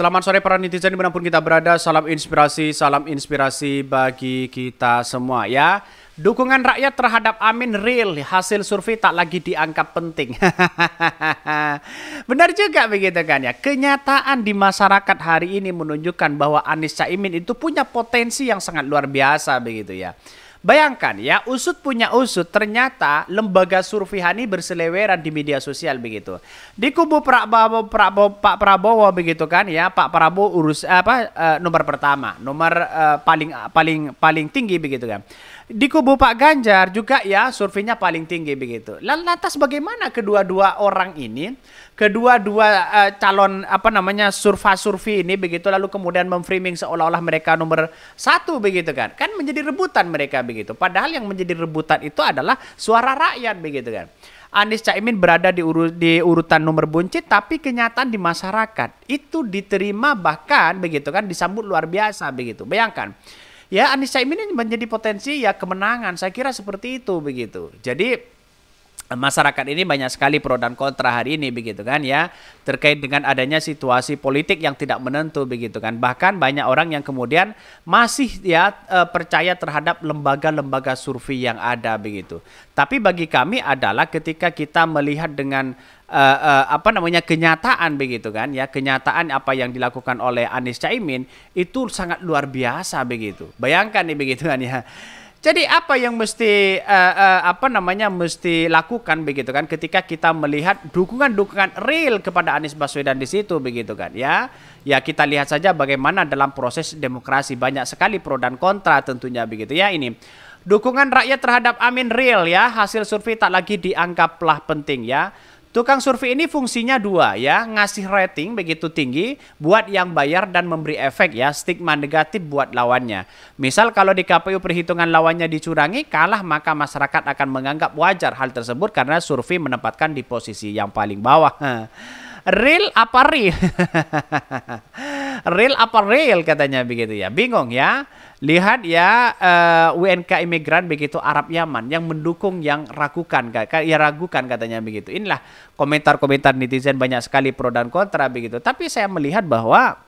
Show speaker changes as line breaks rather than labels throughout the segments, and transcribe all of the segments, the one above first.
Selamat sore para netizen dimanapun kita berada. Salam inspirasi, salam inspirasi bagi kita semua ya. Dukungan rakyat terhadap Amin real, hasil survei tak lagi dianggap penting. Benar juga begitu kan ya. Kenyataan di masyarakat hari ini menunjukkan bahwa Anies Caimin itu punya potensi yang sangat luar biasa begitu ya. Bayangkan ya, usut punya usut ternyata lembaga survei Hani berseleweran di media sosial begitu. Di kubu Prabowo, Prabowo Pak Prabowo begitu kan ya, Pak Prabowo urus eh, apa eh, nomor pertama, nomor uh, paling paling paling tinggi begitu kan di kubu Pak Ganjar juga ya surveinya paling tinggi begitu. Lantas bagaimana kedua-dua orang ini, kedua-dua uh, calon apa namanya survei-survei ini begitu lalu kemudian memframing seolah-olah mereka nomor satu begitu kan? Kan menjadi rebutan mereka begitu. Padahal yang menjadi rebutan itu adalah suara rakyat begitu kan. Anies Caimin berada di, uru, di urutan nomor buncit tapi kenyataan di masyarakat itu diterima bahkan begitu kan disambut luar biasa begitu. Bayangkan ya Anies Caimin menjadi potensi ya kemenangan. Saya kira seperti itu begitu. Jadi masyarakat ini banyak sekali pro dan kontra hari ini begitu kan ya terkait dengan adanya situasi politik yang tidak menentu begitu kan bahkan banyak orang yang kemudian masih ya e, percaya terhadap lembaga-lembaga survei yang ada begitu tapi bagi kami adalah ketika kita melihat dengan uh, uh, apa namanya kenyataan begitu kan ya kenyataan apa yang dilakukan oleh Anies Caimin itu sangat luar biasa begitu bayangkan nih begitu kan ya jadi apa yang mesti uh, uh, apa namanya mesti lakukan begitu kan ketika kita melihat dukungan-dukungan real kepada Anies Baswedan di situ begitu kan ya. Ya kita lihat saja bagaimana dalam proses demokrasi banyak sekali pro dan kontra tentunya begitu ya ini. Dukungan rakyat terhadap Amin real ya hasil survei tak lagi dianggaplah penting ya. Tukang survei ini fungsinya dua ya, ngasih rating begitu tinggi buat yang bayar dan memberi efek ya, stigma negatif buat lawannya. Misal kalau di KPU perhitungan lawannya dicurangi, kalah maka masyarakat akan menganggap wajar hal tersebut karena survei menempatkan di posisi yang paling bawah. Real apa real? real apa real katanya begitu ya. Bingung ya. Lihat ya uh, eh, UNK imigran begitu Arab Yaman yang mendukung yang ragukan ya ragukan katanya begitu. Inilah komentar-komentar netizen banyak sekali pro dan kontra begitu. Tapi saya melihat bahwa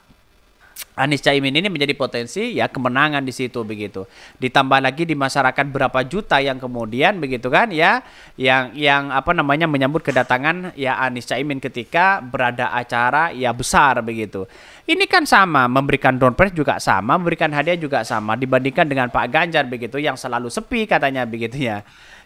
Anies Caimin ini menjadi potensi ya kemenangan di situ begitu. Ditambah lagi di masyarakat berapa juta yang kemudian begitu kan ya yang yang apa namanya menyambut kedatangan ya Anies Caimin ketika berada acara ya besar begitu. Ini kan sama memberikan down press juga sama, memberikan hadiah juga sama dibandingkan dengan Pak Ganjar begitu yang selalu sepi katanya begitu ya.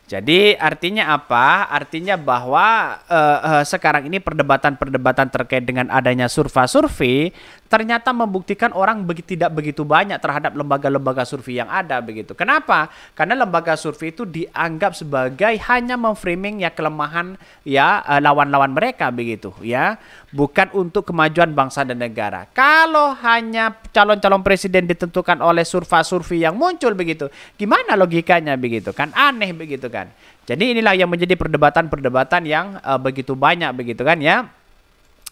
Jadi artinya apa? Artinya bahwa uh, uh, sekarang ini perdebatan-perdebatan terkait dengan adanya survei-survei ternyata membuktikan orang be tidak begitu banyak terhadap lembaga-lembaga survei yang ada begitu. Kenapa? Karena lembaga survei itu dianggap sebagai hanya memframing ya kelemahan ya eh, lawan-lawan mereka begitu ya, bukan untuk kemajuan bangsa dan negara. Kalau hanya calon-calon presiden ditentukan oleh survei-survei yang muncul begitu, gimana logikanya begitu kan? Aneh begitu kan? kan. Jadi inilah yang menjadi perdebatan-perdebatan yang uh, begitu banyak begitu kan ya.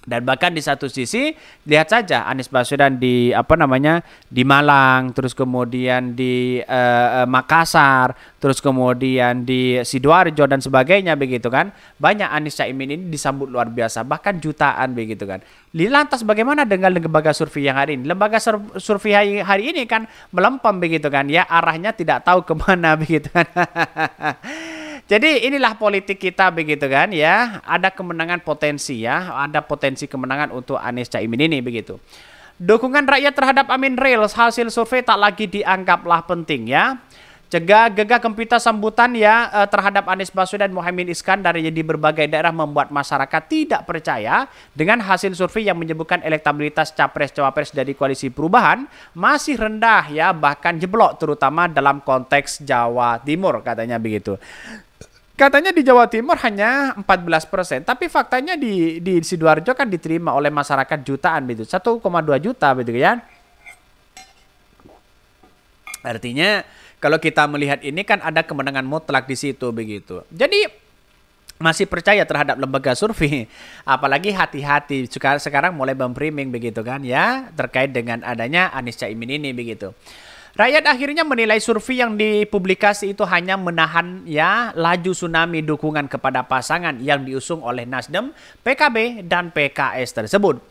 Dan bahkan di satu sisi lihat saja Anies Baswedan di apa namanya di Malang, terus kemudian di uh, Makassar, terus kemudian di sidoarjo dan sebagainya begitu kan. Banyak Anies Caimin ini disambut luar biasa, bahkan jutaan begitu kan. Lantas bagaimana dengan lembaga survei yang hari ini? Lembaga survei hari ini kan melempem begitu kan, ya arahnya tidak tahu kemana begitu kan. Jadi inilah politik kita begitu kan ya. Ada kemenangan potensi ya, ada potensi kemenangan untuk Anies Caimin ini begitu. Dukungan rakyat terhadap Amin Reels hasil survei tak lagi dianggaplah penting ya. Cegah gegah kempita sambutan ya eh, terhadap Anies Baswedan Muhammad Iskandar di berbagai daerah membuat masyarakat tidak percaya dengan hasil survei yang menyebutkan elektabilitas capres-cawapres dari koalisi perubahan masih rendah ya bahkan jeblok terutama dalam konteks Jawa Timur katanya begitu. Katanya di Jawa Timur hanya 14 persen, tapi faktanya di di sidoarjo kan diterima oleh masyarakat jutaan begitu, 1,2 juta begitu ya. Artinya kalau kita melihat ini kan ada kemenangan mutlak di situ begitu. Jadi masih percaya terhadap lembaga survei, apalagi hati-hati sekarang mulai memframing begitu kan ya terkait dengan adanya Anies Caimin ini begitu. Rakyat akhirnya menilai survei yang dipublikasi itu hanya menahan ya laju tsunami dukungan kepada pasangan yang diusung oleh Nasdem, PKB, dan PKS tersebut.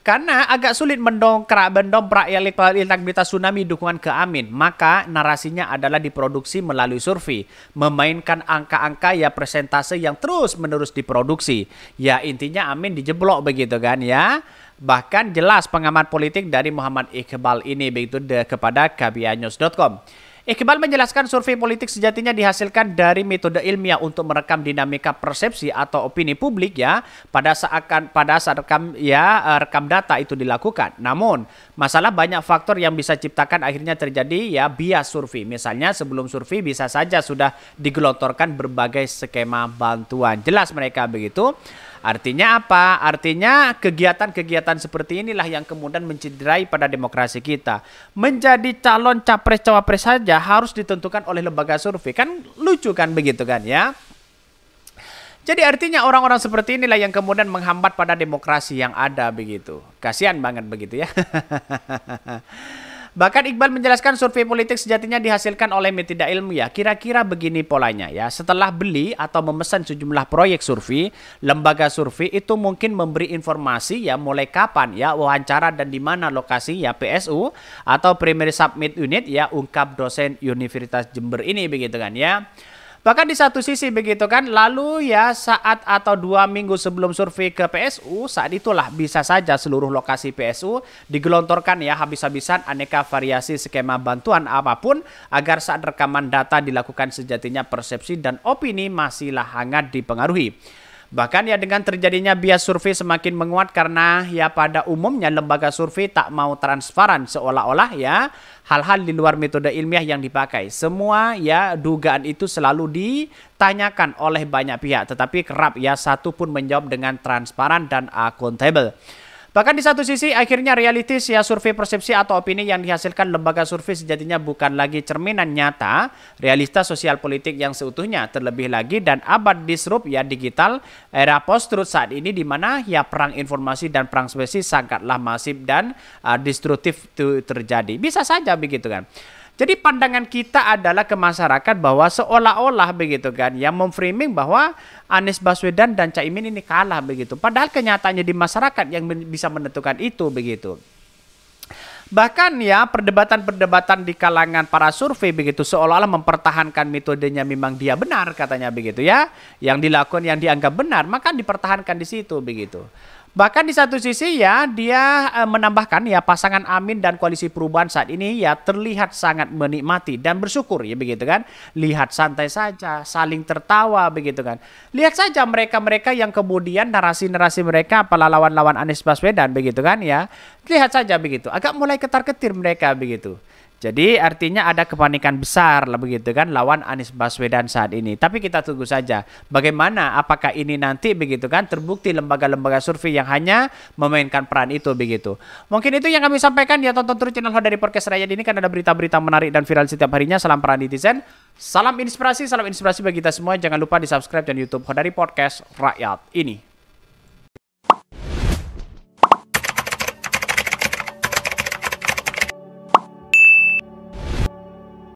Karena agak sulit mendongkrak mendongkrak elektabilitas tsunami dukungan ke Amin, maka narasinya adalah diproduksi melalui survei, memainkan angka-angka ya presentase yang terus-menerus diproduksi. Ya intinya Amin dijeblok begitu kan ya. Bahkan jelas pengamat politik dari Muhammad Iqbal ini begitu de, kepada kbianews.com. Iqbal menjelaskan survei politik sejatinya dihasilkan dari metode ilmiah untuk merekam dinamika persepsi atau opini publik ya pada saat pada saat rekam ya eh, rekam data itu dilakukan. Namun, masalah banyak faktor yang bisa ciptakan akhirnya terjadi ya bias survei. Misalnya sebelum survei bisa saja sudah digelontorkan berbagai skema bantuan. Jelas mereka begitu. Artinya apa? Artinya kegiatan-kegiatan seperti inilah yang kemudian mencederai pada demokrasi kita. Menjadi calon capres-cawapres saja harus ditentukan oleh lembaga survei. Kan lucu kan begitu kan ya? Jadi artinya orang-orang seperti inilah yang kemudian menghambat pada demokrasi yang ada begitu. Kasihan banget begitu ya. Bahkan Iqbal menjelaskan survei politik sejatinya dihasilkan oleh metode ilmu ya. Kira-kira begini polanya ya. Setelah beli atau memesan sejumlah proyek survei, lembaga survei itu mungkin memberi informasi ya mulai kapan ya wawancara dan di mana lokasi ya PSU atau primary submit unit ya ungkap dosen Universitas Jember ini begitu kan ya. Bahkan di satu sisi begitu kan, lalu ya saat atau dua minggu sebelum survei ke PSU, saat itulah bisa saja seluruh lokasi PSU digelontorkan ya habis-habisan aneka variasi skema bantuan apapun agar saat rekaman data dilakukan sejatinya persepsi dan opini masihlah hangat dipengaruhi. Bahkan ya dengan terjadinya bias survei semakin menguat karena ya pada umumnya lembaga survei tak mau transparan seolah-olah ya hal-hal di luar metode ilmiah yang dipakai. Semua ya dugaan itu selalu ditanyakan oleh banyak pihak tetapi kerap ya satu pun menjawab dengan transparan dan akuntabel. Bahkan di satu sisi akhirnya realitis ya survei persepsi atau opini yang dihasilkan lembaga survei sejatinya bukan lagi cerminan nyata realitas sosial politik yang seutuhnya terlebih lagi dan abad disrup ya digital era post truth saat ini di mana ya perang informasi dan perang spesies sangatlah masif dan uh, destruktif terjadi. Bisa saja begitu kan. Jadi pandangan kita adalah ke masyarakat bahwa seolah-olah begitu kan yang memframing bahwa Anies Baswedan dan Caimin ini kalah begitu. Padahal kenyataannya di masyarakat yang bisa menentukan itu begitu. Bahkan ya perdebatan-perdebatan di kalangan para survei begitu seolah-olah mempertahankan metodenya memang dia benar katanya begitu ya. Yang dilakukan yang dianggap benar maka dipertahankan di situ begitu. Bahkan di satu sisi ya dia eh, menambahkan ya pasangan Amin dan koalisi perubahan saat ini ya terlihat sangat menikmati dan bersyukur ya begitu kan. Lihat santai saja, saling tertawa begitu kan. Lihat saja mereka-mereka yang kemudian narasi-narasi mereka apalah lawan-lawan Anies Baswedan begitu kan ya. Lihat saja begitu, agak mulai ketar-ketir mereka begitu. Jadi artinya ada kepanikan besar lah begitu kan lawan Anies Baswedan saat ini. Tapi kita tunggu saja bagaimana apakah ini nanti begitu kan terbukti lembaga-lembaga survei yang hanya memainkan peran itu begitu. Mungkin itu yang kami sampaikan ya tonton terus channel dari Podcast Rakyat ini karena ada berita-berita menarik dan viral setiap harinya. Salam peran netizen, salam inspirasi, salam inspirasi bagi kita semua. Jangan lupa di subscribe dan YouTube dari Podcast Rakyat ini.